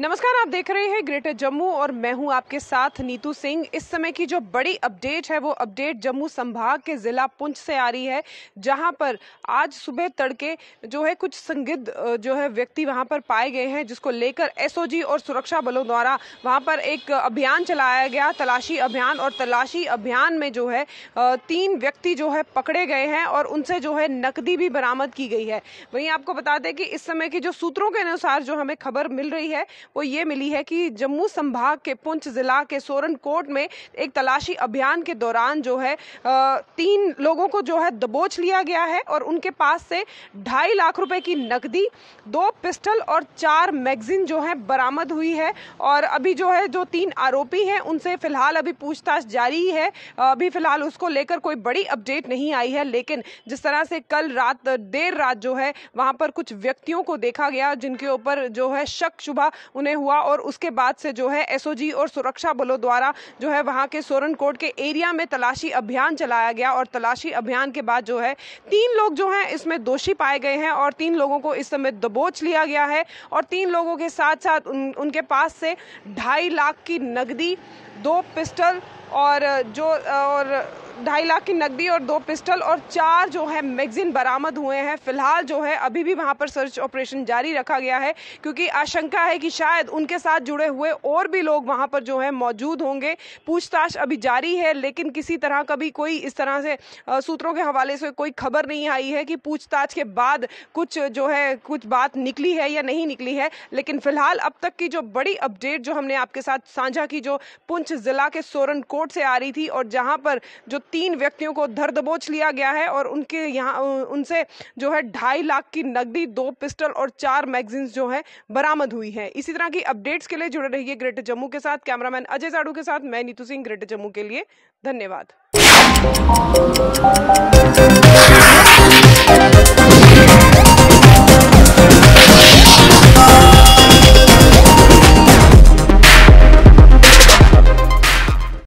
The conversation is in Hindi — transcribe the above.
नमस्कार आप देख रहे हैं ग्रेटर जम्मू और मैं हूं आपके साथ नीतू सिंह इस समय की जो बड़ी अपडेट है वो अपडेट जम्मू संभाग के ज़िला पुंछ से आ रही है जहां पर आज सुबह तड़के जो है कुछ संदिग्ध जो है व्यक्ति वहां पर पाए गए हैं जिसको लेकर एसओजी और सुरक्षा बलों द्वारा वहां पर एक अभियान चलाया गया तलाशी अभियान और तलाशी अभियान में जो है तीन व्यक्ति जो है पकड़े गए हैं और उनसे जो है नकदी भी बरामद की गई है वहीं आपको बता दें कि इस समय की जो सूत्रों के अनुसार जो हमें खबर मिल रही है वो ये मिली है कि जम्मू संभाग के पुंछ ज़िला के सोरन कोर्ट में एक तलाशी अभियान के दौरान जो है तीन लोगों को जो है दबोच लिया गया है और उनके पास से ढाई लाख रुपए की नकदी दो पिस्टल और चार मैगजीन जो है बरामद हुई है और अभी जो है जो तीन आरोपी हैं उनसे फिलहाल अभी पूछताछ जारी है अभी फिलहाल उसको लेकर कोई बड़ी अपडेट नहीं आई है लेकिन जिस तरह से कल रात देर रात जो है वहां पर कुछ व्यक्तियों को देखा गया जिनके ऊपर जो है शक शुभा उन्हें हुआ और उसके बाद से जो है एसओजी और सुरक्षा बलों द्वारा जो है वहाँ के सोरन कोट के एरिया में तलाशी अभियान चलाया गया और तलाशी अभियान के बाद जो है तीन लोग जो हैं इसमें दोषी पाए गए हैं और तीन लोगों को इस समय दबोच लिया गया है और तीन लोगों के साथ साथ उन, उनके पास से ढाई लाख की नकदी दो पिस्टल और जो और ढाई लाख की नकदी और दो पिस्टल और चार जो है मैगजीन बरामद हुए हैं फिलहाल जो है अभी भी वहां पर सर्च ऑपरेशन जारी रखा गया है क्योंकि आशंका है कि शायद उनके साथ जुड़े हुए और भी लोग वहां पर जो है मौजूद होंगे पूछताछ अभी जारी है लेकिन किसी तरह का भी कोई इस तरह से सूत्रों के हवाले से कोई खबर नहीं आई है कि पूछताछ के बाद कुछ जो है कुछ बात निकली है या नहीं निकली है लेकिन फिलहाल अब तक की जो बड़ी अपडेट जो हमने आपके साथ साझा की जो पुंछ जिला के सोरनकोट रोड से आ रही थी और जहां पर जो तीन व्यक्तियों को धर दबोच लिया गया है और उनके यहाँ उनसे जो है ढाई लाख की नकदी दो पिस्टल और चार मैगजीन जो है बरामद हुई है इसी तरह की अपडेट्स के लिए जुड़े रहिए ग्रेटर जम्मू के साथ कैमरामैन अजय साडू के साथ मैं नीतू सिंह ग्रेटर जम्मू के लिए धन्यवाद